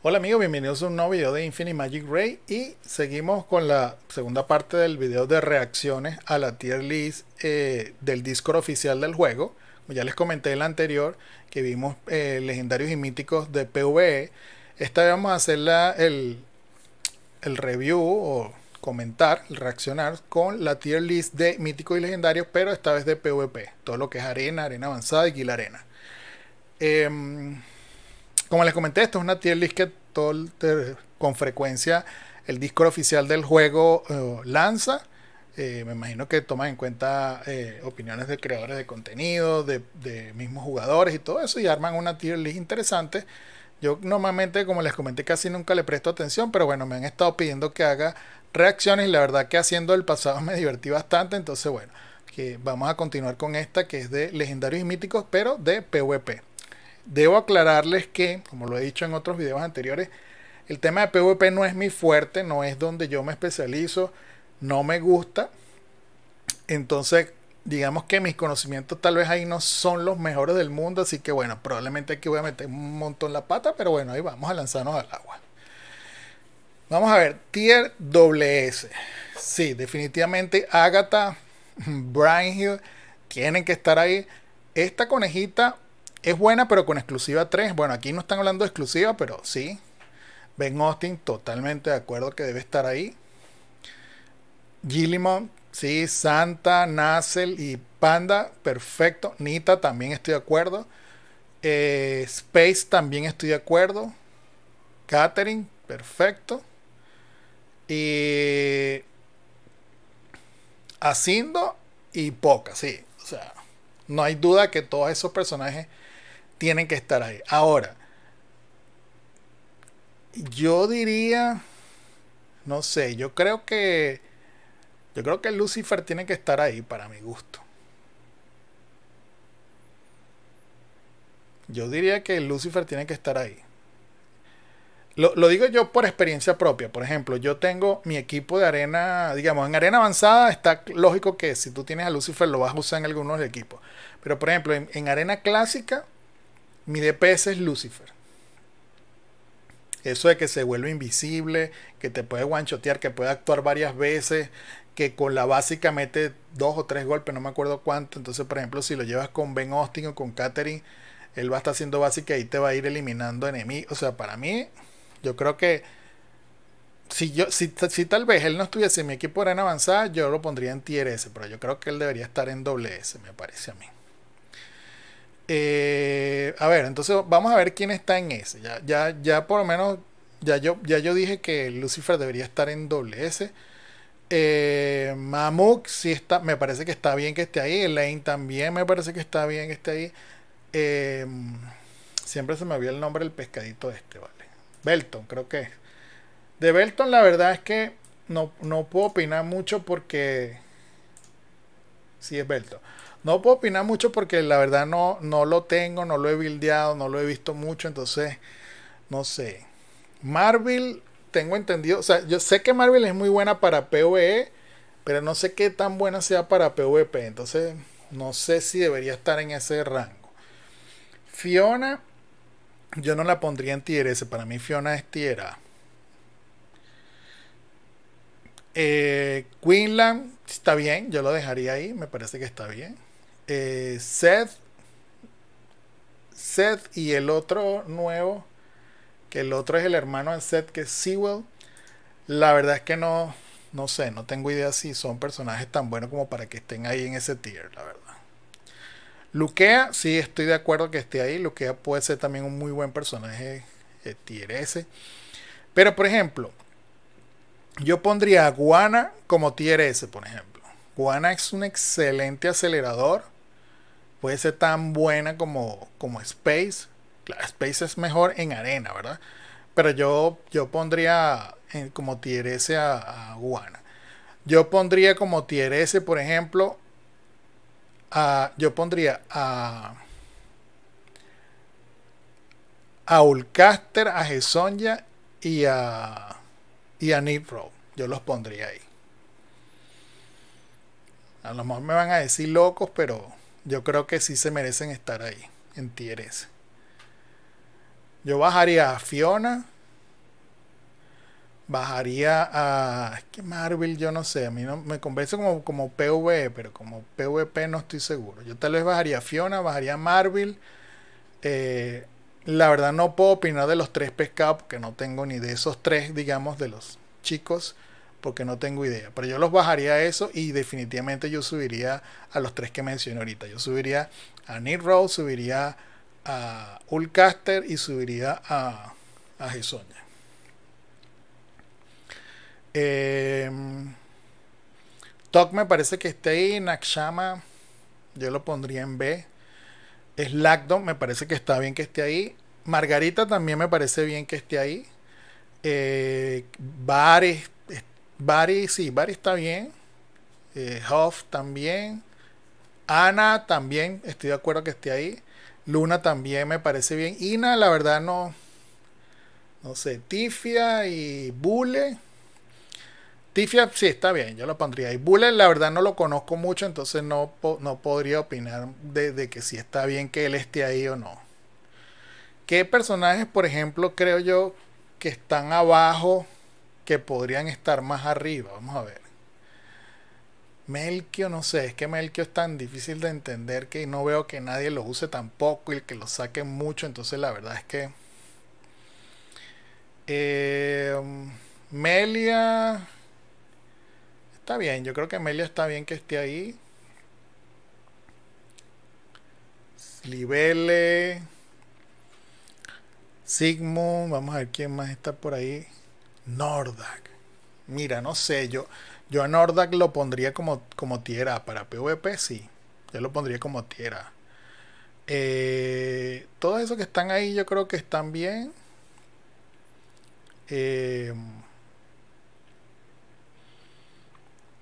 Hola amigos, bienvenidos a un nuevo video de Infinity Magic Ray y seguimos con la segunda parte del video de reacciones a la tier list eh, del Discord oficial del juego. Como ya les comenté en la anterior que vimos eh, legendarios y míticos de PvE. Esta vez vamos a hacer la, el, el, review o comentar, reaccionar con la tier list de míticos y legendarios, pero esta vez de PvP. E, todo lo que es arena, arena avanzada y guila arena. Em, como les comenté, esto es una tier list que todo con frecuencia el disco oficial del juego eh, lanza. Eh, me imagino que toman en cuenta eh, opiniones de creadores de contenido, de, mismos jugadores y todo eso, y arman una tier list interesante. Yo normalmente, como les comenté, casi nunca le presto atención, pero bueno, me han estado pidiendo que haga reacciones y la verdad que haciendo el pasado me divertí bastante, entonces bueno, que vamos a continuar con esta que es de legendarios y míticos, pero de PvP. Debo aclararles que, como lo he dicho en otros videos anteriores, el tema de PvP no es mi fuerte, no es donde yo me especializo, no me gusta. Entonces, digamos que mis conocimientos tal vez ahí no son los mejores del mundo, así que bueno, probablemente aquí voy a meter un montón la pata, pero bueno, ahí vamos a lanzarnos al agua. Vamos a ver, tier WS. Sí, definitivamente Agatha, Brian Hill tienen que estar ahí. Esta conejita es buena, pero con exclusiva 3. Bueno, aquí no están hablando de exclusiva, pero sí. Ben Austin, totalmente de acuerdo que debe estar ahí. Gillimon, sí. Santa, Nassel y Panda, perfecto. Nita, también estoy de acuerdo. Eh, Space, también estoy de acuerdo. Catherine, perfecto. Y. Haciendo y poca, sí. O sea, no hay duda que todos esos personajes tienen que estar ahí. Ahora, yo diría, no sé, yo creo que, yo creo que Lucifer tiene que estar ahí para mi gusto. Yo diría que Lucifer tiene que estar ahí. Lo, digo yo por experiencia propia. Por ejemplo, yo tengo mi equipo de arena, digamos, en arena avanzada está lógico que si tú tienes a Lucifer lo vas a usar en algunos equipos. Pero por ejemplo, en arena clásica, mi DPS es Lucifer. Eso de que se vuelve invisible, que te puede guanchotear, que puede actuar varias veces, que con la básica mete dos o tres golpes, no me acuerdo cuánto. Entonces, por ejemplo, si lo llevas con Ben Austin o con Katherine, él va a estar haciendo básica y te va a ir eliminando enemigos. O sea, para mí, yo creo que si yo, si, tal vez él no estuviese en mi equipo en avanzada, yo lo pondría en tier S, pero yo creo que él debería estar en doble S, me parece a mí. Eh, a ver, entonces vamos a ver quién está en S Ya, ya, ya por lo menos, ya yo, ya yo dije que Lucifer debería estar en doble S. Eh, Mamuk sí está, me parece que está bien que esté ahí. Elaine también me parece que está bien que esté ahí. Eh, siempre se me olvidó el nombre del pescadito este, ¿vale? Belton, creo que es. De Belton la verdad es que no, no puedo opinar mucho porque... Sí, es Belton. No puedo opinar mucho porque la verdad no, no lo tengo, no lo he bildeado, no lo he visto mucho, entonces no sé. Marvel, tengo entendido, o sea, yo sé que Marvel es muy buena para PvE, pero no sé qué tan buena sea para PvP, entonces no sé si debería estar en ese rango. Fiona, yo no la pondría en tier S, para mí Fiona es tier eh, Queenland está bien, yo lo dejaría ahí, me parece que está bien eh, Seth, Seth y el otro nuevo, que el otro es el hermano de Seth, que es Sewell. La verdad es que no, no sé, no tengo idea si son personajes tan buenos como para que estén ahí en ese tier, la verdad. Luquea, sí estoy de acuerdo que esté ahí. Luquea puede ser también un muy buen personaje eh, tier S. Pero por ejemplo, yo pondría a Guana como tier S, por ejemplo. Guana es un excelente acelerador puede ser tan buena como, como Space. Space es mejor en arena, ¿verdad? Pero yo, yo pondría como tier a, Guana. Yo pondría como tier por ejemplo, a, yo pondría a a Ulcaster, a Gesonja y a y a Nitro. Yo los pondría ahí. A lo mejor me van a decir locos, pero yo creo que sí se merecen estar ahí, en tier Yo bajaría a Fiona. Bajaría a. Es que Marvel, yo no sé. A mí no, me convence como, como PvE, pero como PvP no estoy seguro. Yo tal vez bajaría a Fiona, bajaría a Marvel. Eh, la verdad no puedo opinar de los tres pescados porque no tengo ni de esos tres, digamos, de los chicos porque no tengo idea. Pero yo los bajaría a eso y definitivamente yo subiría a los tres que mencioné ahorita. Yo subiría a Need subiría a Ulcaster y subiría a, a Toc em, Tok me parece que esté ahí. Nakshama yo lo pondría en B. Slackdon me parece que está bien que esté ahí. Margarita también me parece bien que esté ahí. Eh, Bares Barry sí, Barry está bien. Eh, Hoff también. Ana también, estoy de acuerdo que esté ahí. Luna también me parece bien. Ina, la verdad, no. No sé, Tifia y Bule. Tifia sí está bien, yo lo pondría ahí. Bule, la verdad, no lo conozco mucho, entonces no, no podría opinar de, de que si está bien que él esté ahí o no. ¿Qué personajes, por ejemplo, creo yo que están abajo? que podrían estar más arriba. Vamos a ver. Melkio, no sé, es que Melkio es tan difícil de entender que no veo que nadie lo use tampoco y que lo saque mucho. Entonces, la verdad es que. Eh, Melia. Está bien, yo creo que Melia está bien que esté ahí. Libele. Sigmund, vamos a ver quién más está por ahí. Nordak. Mira, no sé, yo, yo a Nordak lo pondría como, como tierra. Para PvP sí. Yo lo pondría como tierra. Eh, todos esos que están ahí yo creo que están bien. Em,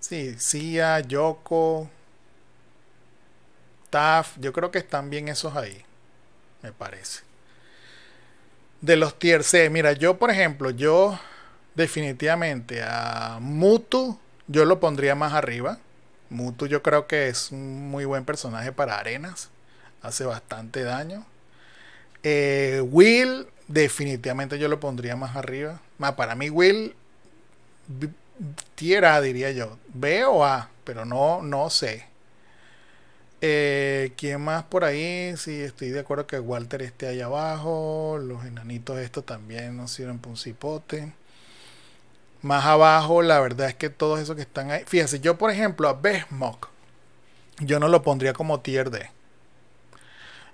sí, Sia, Yoko, Taf. Yo creo que están bien esos ahí. Me parece. De los tier C. Mira, yo por ejemplo, yo definitivamente a Mutu yo lo pondría más arriba. Mutu yo creo que es un muy buen personaje para Arenas. Hace bastante daño. Eh, Will definitivamente yo lo pondría más arriba. Más para mí Will tierra diría yo. B o A, pero no, no sé. Eh, ¿Quién más por ahí? Si estoy de acuerdo que Walter esté ahí abajo. Los enanitos estos también nos sirven para un cipote. Más abajo, la verdad es que todos esos que están ahí. Fíjense, yo por ejemplo a Besmok... yo no lo pondría como tier D.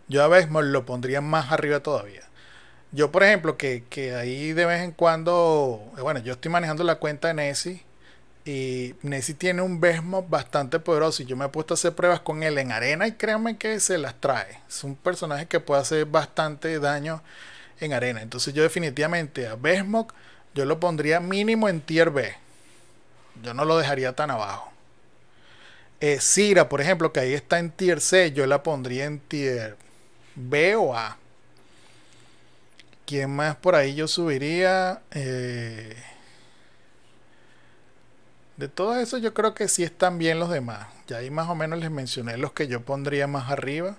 Yo a Besmok... lo pondría más arriba todavía. Yo, por ejemplo, que, que, ahí de vez en cuando, bueno, yo estoy manejando la cuenta de Nessie y Nessie tiene un Besmog bastante poderoso y yo me he puesto a hacer pruebas con él en arena y créanme que se las trae. Es un personaje que puede hacer bastante daño en arena. Entonces yo definitivamente a Besmok... Yo lo pondría mínimo en tier B. Yo no lo dejaría tan abajo. Eh, Cira, por ejemplo, que ahí está en tier C, yo la pondría en tier B o A. ¿Quién más por ahí yo subiría? Eh, de todo eso yo creo que sí están bien los demás. Ya ahí más o menos les mencioné los que yo pondría más arriba.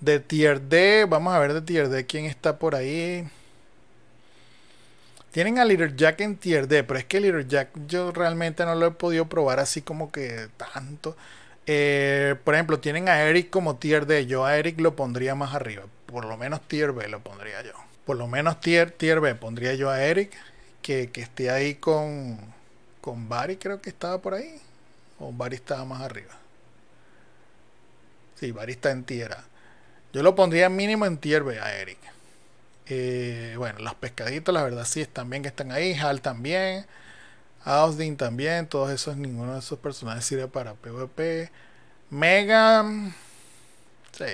De tier D, vamos a ver de tier D quién está por ahí. Tienen a Little Jack en tier D, pero es que Little Jack yo realmente no lo he podido probar así como que tanto. Eh, por ejemplo, tienen a Eric como tier D. Yo a Eric lo pondría más arriba. Por lo menos tier B lo pondría yo. Por lo menos tier, tier B pondría yo a Eric. Que, esté ahí con, con Barry, creo que estaba por ahí. O Barry estaba más arriba. Sí, Barry está en tier Yo lo pondría mínimo en tier B a Eric. Eh, bueno, los pescaditos, la verdad, sí, están bien que están ahí. Hal también. Austin también. Todos esos, ninguno de esos personajes sirve para PvP. Megan. Sí.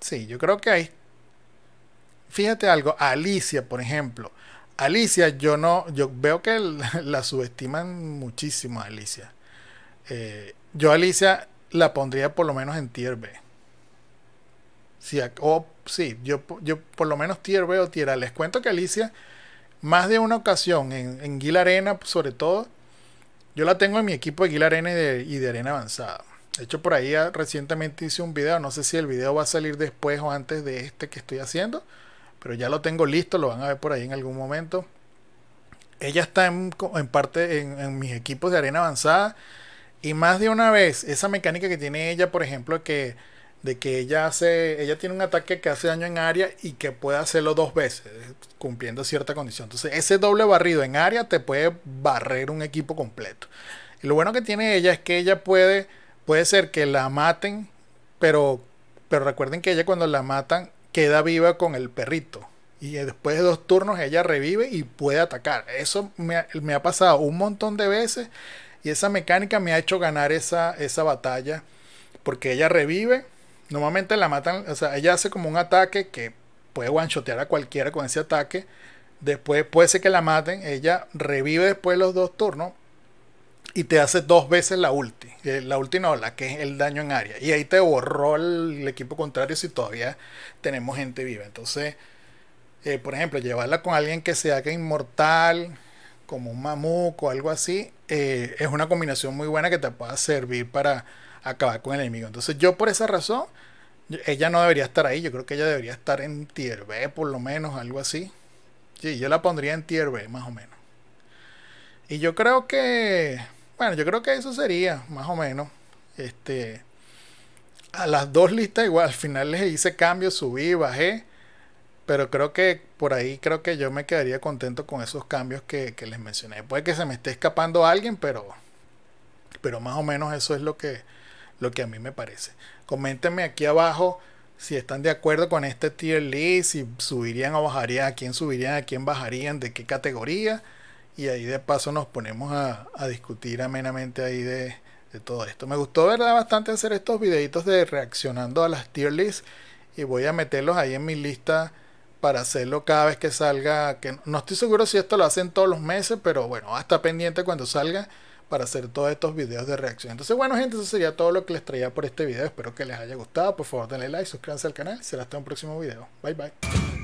Sí, yo creo que hay. Fíjate algo. Alicia, por ejemplo. Alicia, yo no. Yo veo que la subestiman muchísimo a Alicia. Eh, yo Alicia la pondría por lo menos en tier B. Si, o, sí, yo, yo por lo menos tier veo tierra. Les cuento que Alicia, más de una ocasión, en, en Arena sobre todo, yo la tengo en mi equipo de Gil Arena y de, Arena Avanzada. De hecho, por ahí recientemente hice un video. No sé si el video va a salir después o antes de este que estoy haciendo. Pero ya lo tengo listo. Lo van a ver por ahí en algún momento. Ella está en, parte en, en, mis equipos de arena avanzada. Y más de una vez, esa mecánica que tiene ella, por ejemplo, que de que ella hace, ella tiene un ataque que hace daño en área y que puede hacerlo dos veces, eh, cumpliendo cierta condición. Entonces, ese doble barrido en área te puede barrer un equipo completo. Y lo bueno que tiene ella es que ella puede, puede ser que la maten, pero, pero recuerden que ella cuando la matan queda viva con el perrito. Y eh, después de dos turnos ella revive y puede atacar. Eso me ha, me ha pasado un montón de veces. Y esa mecánica me ha hecho ganar esa, esa batalla. Porque ella revive Normalmente la matan, o sea, ella hace como un ataque que puede one a cualquiera con ese ataque. Después puede ser que la maten, ella revive después los dos turnos y te hace dos veces la ulti. Eh, la última no, la que es el daño en área. Y ahí te borró el, equipo contrario si todavía tenemos gente viva. Entonces, eh, por ejemplo, llevarla con alguien que se haga inmortal, como un mamuco o algo así, eh, es una combinación muy buena que te pueda servir para acabar con el enemigo. Entonces yo por esa razón, ella no debería estar ahí, yo creo que ella debería estar en tier B por lo menos, algo así. Sí, yo la pondría en tier B más o menos. Y yo creo que, bueno, yo creo que eso sería más o menos. Este, a las dos listas igual, al final les hice cambios, subí, bajé. Pero creo que por ahí creo que yo me quedaría contento con esos cambios que, que les mencioné. Puede que se me esté escapando alguien, pero, pero más o menos eso es lo que, lo que a mí me parece. Coméntenme aquí abajo si están de acuerdo con este tier list, si subirían o bajarían, a quién subirían, a quién bajarían, de qué categoría. Y ahí de paso nos ponemos a, a discutir amenamente ahí de, todo esto. Me gustó verdad bastante hacer estos videitos de reaccionando a las tier lists. Y voy a meterlos ahí en mi lista para hacerlo cada vez que salga. Que no estoy seguro si esto lo hacen todos los meses, pero bueno, hasta pendiente cuando salga para hacer todos estos videos de reacción. Entonces, bueno, gente, eso sería todo lo que les traía por este video. Espero que les haya gustado. Por favor, denle like, suscríbanse al canal. Será hasta un próximo video. Bye, bye.